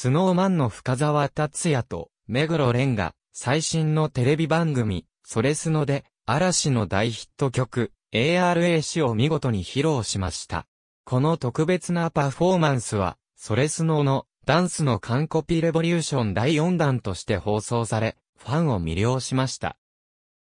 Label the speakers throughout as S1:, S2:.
S1: スノーマンの深沢達也と、目黒蓮が、最新のテレビ番組、それスノで、嵐の大ヒット曲、ARAC を見事に披露しました。この特別なパフォーマンスは、それスノーの、ダンスの完コピレボリューション第4弾として放送され、ファンを魅了しました。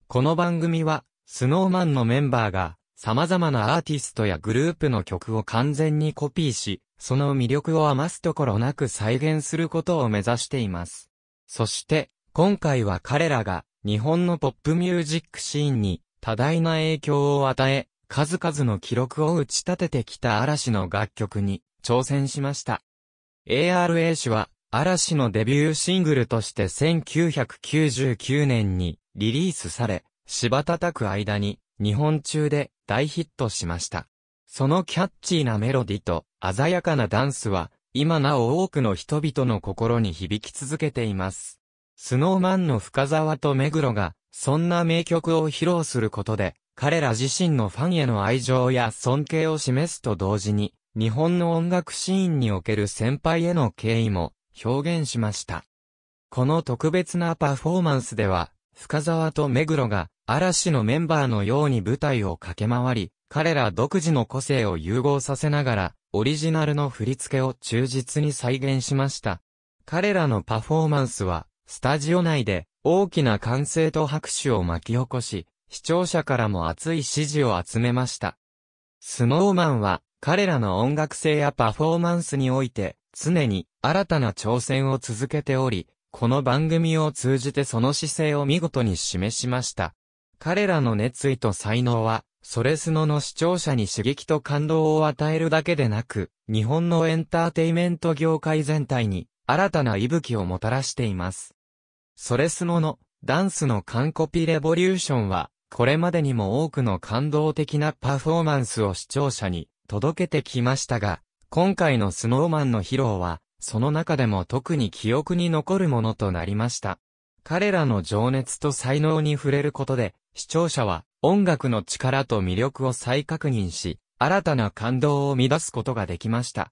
S1: この番組は、スノーマンのメンバーが、様々なアーティストやグループの曲を完全にコピーし、その魅力を余すところなく再現することを目指しています。そして、今回は彼らが日本のポップミュージックシーンに多大な影響を与え、数々の記録を打ち立ててきた嵐の楽曲に挑戦しました。ARA 氏は嵐のデビューシングルとして1999年にリリースされ、柴叩く間に日本中で大ヒットしました。そのキャッチーなメロディと鮮やかなダンスは、今なお多くの人々の心に響き続けています。スノーマンの深沢と目黒が、そんな名曲を披露することで、彼ら自身のファンへの愛情や尊敬を示すと同時に、日本の音楽シーンにおける先輩への敬意も表現しました。この特別なパフォーマンスでは、深沢と目黒が嵐のメンバーのように舞台を駆け回り、彼ら独自の個性を融合させながら、オリジナルの振り付けを忠実に再現しました。彼らのパフォーマンスは、スタジオ内で大きな歓声と拍手を巻き起こし、視聴者からも熱い支持を集めました。スノーマンは、彼らの音楽性やパフォーマンスにおいて、常に新たな挑戦を続けており、この番組を通じてその姿勢を見事に示しました。彼らの熱意と才能は、ソレスノの視聴者に刺激と感動を与えるだけでなく、日本のエンターテイメント業界全体に新たな息吹をもたらしています。ソレスノのダンスの完コピレボリューションは、これまでにも多くの感動的なパフォーマンスを視聴者に届けてきましたが、今回のスノーマンの披露は、その中でも特に記憶に残るものとなりました。彼らの情熱と才能に触れることで、視聴者は音楽の力と魅力を再確認し、新たな感動を生み出すことができました。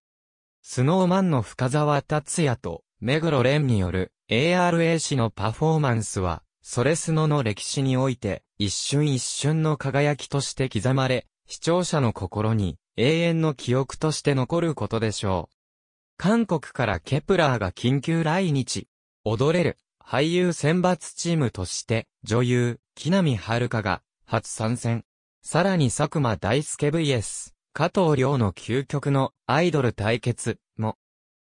S1: スノーマンの深沢達也と目黒蓮による ARA 氏のパフォーマンスは、それスノの歴史において、一瞬一瞬の輝きとして刻まれ、視聴者の心に永遠の記憶として残ることでしょう。韓国からケプラーが緊急来日。踊れる、俳優選抜チームとして、女優、木南遥が、初参戦。さらに佐久間大介 VS、加藤亮の究極のアイドル対決も、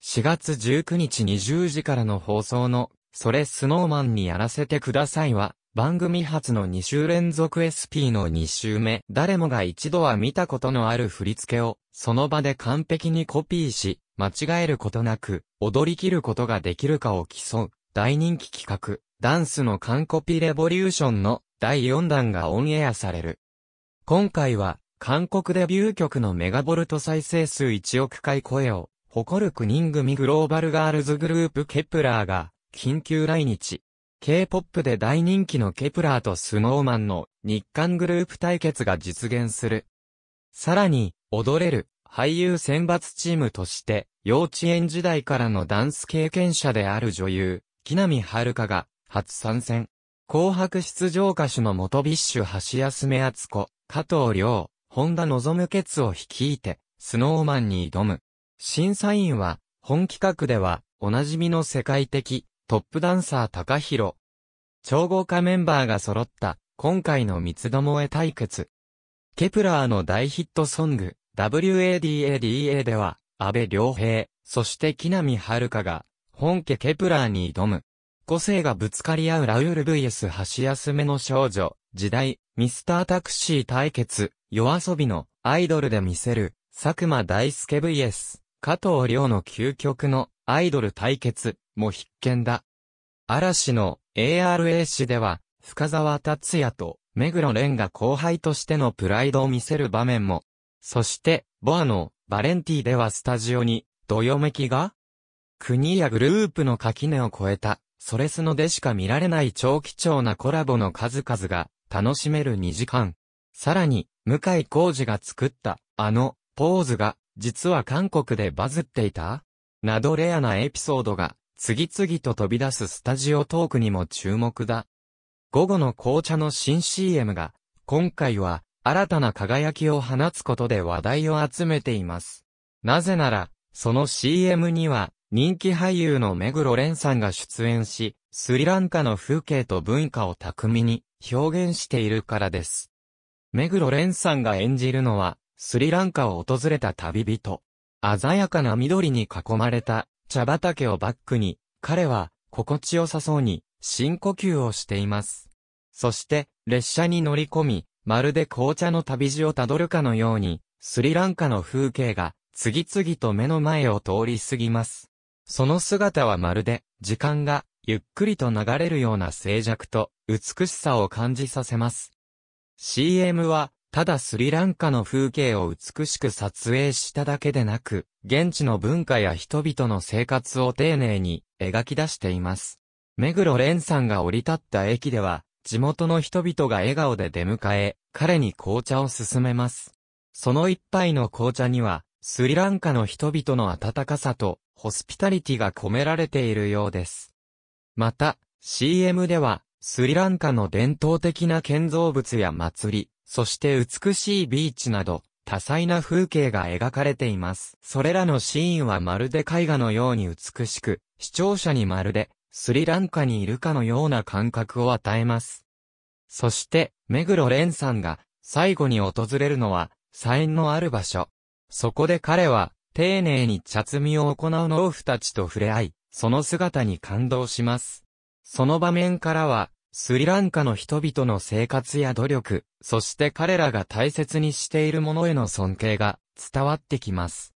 S1: 4月19日20時からの放送の、それスノーマンにやらせてくださいは、番組初の2週連続 SP の2週目、誰もが一度は見たことのある振り付けを、その場で完璧にコピーし、間違えることなく、踊り切ることができるかを競う。大人気企画、ダンスの完コピレボリューションの第4弾がオンエアされる。今回は、韓国デビュー曲のメガボルト再生数1億回超えを誇る9人組グローバルガールズグループケプラーが緊急来日。K-POP で大人気のケプラーとスノーマンの日韓グループ対決が実現する。さらに、踊れる俳優選抜チームとして、幼稚園時代からのダンス経験者である女優、木南遥が、初参戦。紅白出場歌手の元ビッシュ橋休め厚子、加藤良、本田望ケツを率いて、スノーマンに挑む。審査員は、本企画では、おなじみの世界的、トップダンサー高弘。超豪華メンバーが揃った、今回の三つどもえ対決。ケプラーの大ヒットソング、WADADA では、安倍良平、そして木南遥が、本家ケプラーに挑む。個性がぶつかり合うラウール VS 橋休めの少女、時代、ミスタータクシー対決、夜遊びのアイドルで見せる、佐久間大介 VS、加藤亮の究極のアイドル対決も必見だ。嵐の ARA 誌では、深沢達也と目黒蓮が後輩としてのプライドを見せる場面も。そして、ボアのバレンティではスタジオに、どよめきが国やグループの垣根を越えた、それすのでしか見られない超貴重なコラボの数々が楽しめる2時間。さらに、向井浩二が作ったあのポーズが実は韓国でバズっていたなどレアなエピソードが次々と飛び出すスタジオトークにも注目だ。午後の紅茶の新 CM が今回は新たな輝きを放つことで話題を集めています。なぜなら、その CM には人気俳優の目黒蓮さんが出演し、スリランカの風景と文化を巧みに表現しているからです。目黒蓮さんが演じるのは、スリランカを訪れた旅人。鮮やかな緑に囲まれた茶畑をバックに、彼は心地よさそうに深呼吸をしています。そして列車に乗り込み、まるで紅茶の旅路をたどるかのように、スリランカの風景が次々と目の前を通り過ぎます。その姿はまるで、時間が、ゆっくりと流れるような静寂と、美しさを感じさせます。CM は、ただスリランカの風景を美しく撮影しただけでなく、現地の文化や人々の生活を丁寧に描き出しています。目黒蓮さんが降り立った駅では、地元の人々が笑顔で出迎え、彼に紅茶を勧めます。その一杯の紅茶には、スリランカの人々の温かさとホスピタリティが込められているようです。また、CM では、スリランカの伝統的な建造物や祭り、そして美しいビーチなど、多彩な風景が描かれています。それらのシーンはまるで絵画のように美しく、視聴者にまるで、スリランカにいるかのような感覚を与えます。そして、目黒蓮さんが、最後に訪れるのは、サインのある場所。そこで彼は、丁寧に茶摘みを行う農夫たちと触れ合い、その姿に感動します。その場面からは、スリランカの人々の生活や努力、そして彼らが大切にしているものへの尊敬が伝わってきます。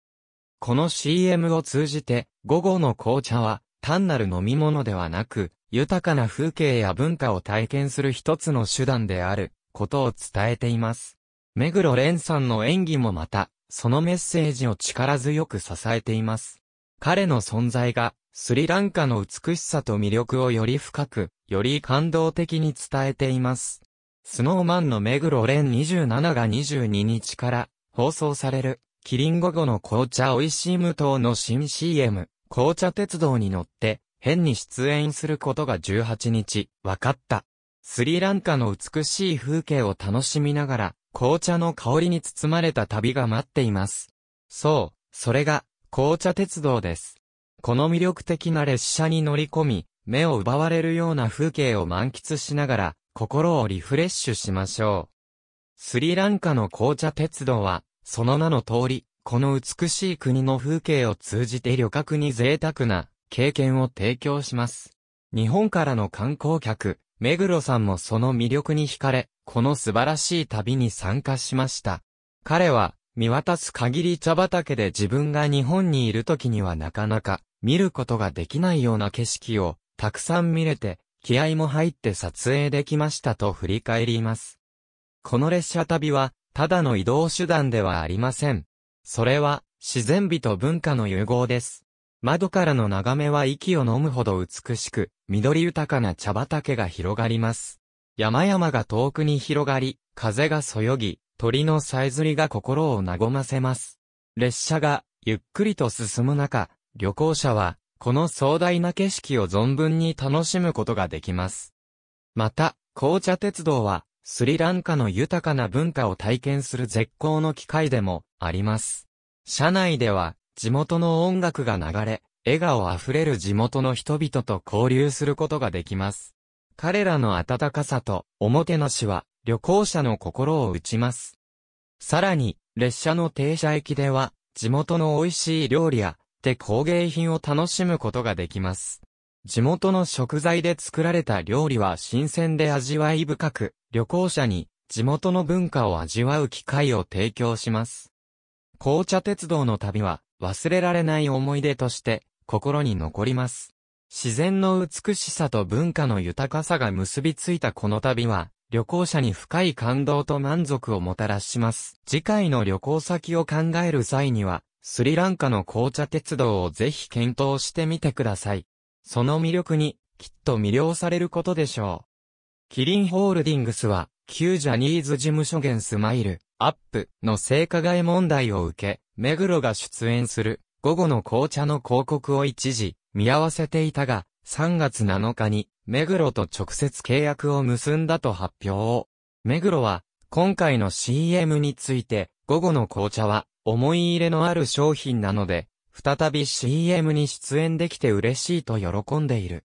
S1: この CM を通じて、午後の紅茶は単なる飲み物ではなく、豊かな風景や文化を体験する一つの手段であることを伝えています。目黒蓮さんの演技もまた、そのメッセージを力強く支えています。彼の存在が、スリランカの美しさと魅力をより深く、より感動的に伝えています。スノーマンの目黒ン27が22日から放送される、キリン午後の紅茶美味しい無糖の新 CM、紅茶鉄道に乗って、変に出演することが18日、分かった。スリランカの美しい風景を楽しみながら、紅茶の香りに包まれた旅が待っています。そう、それが、紅茶鉄道です。この魅力的な列車に乗り込み、目を奪われるような風景を満喫しながら、心をリフレッシュしましょう。スリランカの紅茶鉄道は、その名の通り、この美しい国の風景を通じて旅客に贅沢な経験を提供します。日本からの観光客、目黒さんもその魅力に惹かれ、この素晴らしい旅に参加しました。彼は、見渡す限り茶畑で自分が日本にいる時にはなかなか見ることができないような景色をたくさん見れて気合も入って撮影できましたと振り返ります。この列車旅はただの移動手段ではありません。それは自然美と文化の融合です。窓からの眺めは息を飲むほど美しく、緑豊かな茶畑が広がります。山々が遠くに広がり、風がそよぎ、鳥のさえずりが心を和ませます。列車が、ゆっくりと進む中、旅行者は、この壮大な景色を存分に楽しむことができます。また、紅茶鉄道は、スリランカの豊かな文化を体験する絶好の機会でもあります。車内では、地元の音楽が流れ、笑顔あふれる地元の人々と交流することができます。彼らの温かさと、おもてなしは、旅行者の心を打ちます。さらに、列車の停車駅では、地元の美味しい料理や、手工芸品を楽しむことができます。地元の食材で作られた料理は新鮮で味わい深く、旅行者に地元の文化を味わう機会を提供します。紅茶鉄道の旅は忘れられない思い出として心に残ります。自然の美しさと文化の豊かさが結びついたこの旅は、旅行者に深い感動と満足をもたらします。次回の旅行先を考える際には、スリランカの紅茶鉄道をぜひ検討してみてください。その魅力に、きっと魅了されることでしょう。キリンホールディングスは、旧ジャニーズ事務所現スマイル、アップの性加害問題を受け、目黒が出演する、午後の紅茶の広告を一時、見合わせていたが、3月7日に、目黒と直接契約を結んだと発表。目黒は、今回の CM について、午後の紅茶は、思い入れのある商品なので、再び CM に出演できて嬉しいと喜んでいる。